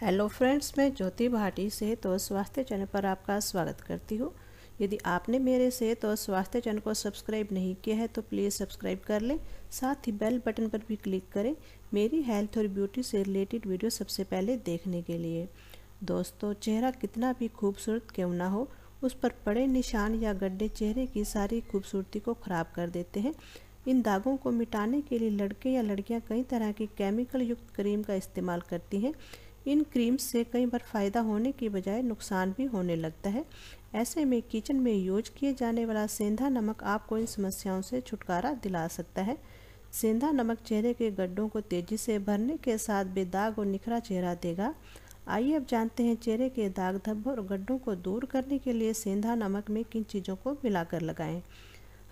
hello friends मैं ज्योति भाटी से तो स्वास्थ्य चैनल पर आपका स्वागत करती हूँ यदि आपने मेरे से तो स्वास्थ्य चैनल को सब्सक्राइब नहीं किया है तो प्लीज़ सब्सक्राइब कर लें साथ ही बेल बटन पर भी क्लिक करें मेरी हेल्थ और ब्यूटी से रिलेटेड वीडियो सबसे पहले देखने के लिए दोस्तों चेहरा कितना भी खूबसूरत क्यों ना हो उस पर पड़े निशान या गड्ढे चेहरे की सारी खूबसूरती को ख़राब कर देते हैं इन दागों को मिटाने के लिए लड़के या लड़कियां कई तरह की केमिकल युक्त क्रीम का इस्तेमाल करती हैं इन क्रीम्स से कई बार फ़ायदा होने की बजाय नुकसान भी होने लगता है ऐसे में किचन में यूज किए जाने वाला सेंधा नमक आपको इन समस्याओं से छुटकारा दिला सकता है सेंधा नमक चेहरे के गड्ढों को तेज़ी से भरने के साथ बेदाग और निखरा चेहरा देगा आइए अब जानते हैं चेहरे के दाग धब्बे और गड्ढों को दूर करने के लिए सेंधा नमक में किन चीज़ों को मिलाकर लगाएं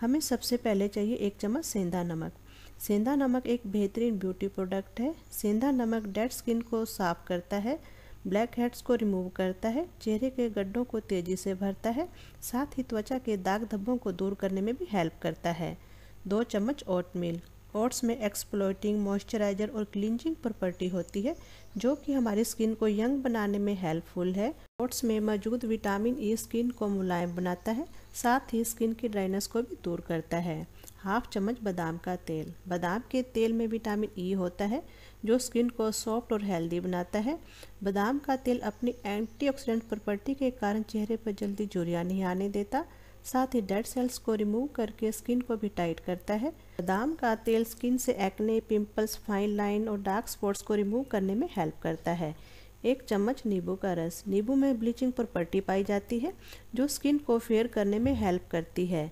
हमें सबसे पहले चाहिए एक चम्मच सेंधा नमक सेंधा नमक एक बेहतरीन ब्यूटी प्रोडक्ट है सेंधा नमक डेड स्किन को साफ करता है ब्लैक हेड्स को रिमूव करता है चेहरे के गड्ढों को तेज़ी से भरता है साथ ही त्वचा के दाग धब्बों को दूर करने में भी हेल्प करता है दो चम्मच ओटमील ओट्स में एक्सप्लोइटिंग मॉइस्चराइजर और क्लिंजिंग प्रॉपर्टी होती है जो कि हमारी स्किन को यंग बनाने में हेल्पफुल है ओट्स में मौजूद विटामिन ई स्किन को मुलायम बनाता है साथ ही स्किन की ड्राइनेस को भी दूर करता है हाफ चम्मच बादाम का तेल बादाम के तेल में विटामिन ई e होता है जो स्किन को सॉफ्ट और हेल्दी बनाता है बादाम का तेल अपनी एंटीऑक्सीडेंट प्रॉपर्टी के कारण चेहरे पर जल्दी जुरिया नहीं आने देता साथ ही डेड सेल्स को रिमूव करके स्किन को भी टाइट करता है बादाम का तेल स्किन से एक्ने पिंपल्स फाइन लाइन और डार्क स्पॉट्स को रिमूव करने में हेल्प करता है एक चम्मच नींबू का रस नींबू में ब्लीचिंग प्रॉपर्टी पाई जाती है जो स्किन को फेयर करने में हेल्प करती है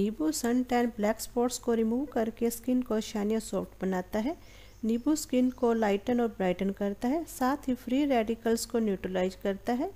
नींबू सन टैन ब्लैक स्पॉट्स को रिमूव करके स्किन को शाइन और सॉफ्ट बनाता है नींबू स्किन को लाइटन और ब्राइटन करता है साथ ही फ्री रेडिकल्स को न्यूट्रलाइज करता है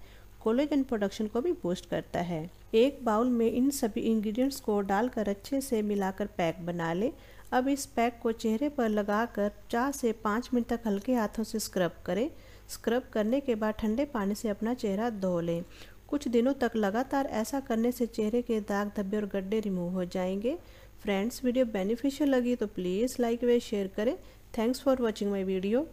कोलेजन प्रोडक्शन को भी बूस्ट करता है एक बाउल में इन सभी इंग्रेडिएंट्स को डालकर अच्छे से मिलाकर पैक बना लें अब इस पैक को चेहरे पर लगाकर चार से पाँच मिनट तक हल्के हाथों से स्क्रब करें स्क्रब करने के बाद ठंडे पानी से अपना चेहरा धो लें कुछ दिनों तक लगातार ऐसा करने से चेहरे के दाग धब्बे और गड्ढे रिमूव हो जाएंगे फ्रेंड्स वीडियो बेनिफिशियल लगी तो प्लीज़ लाइक वे शेयर करें thanks for watching my video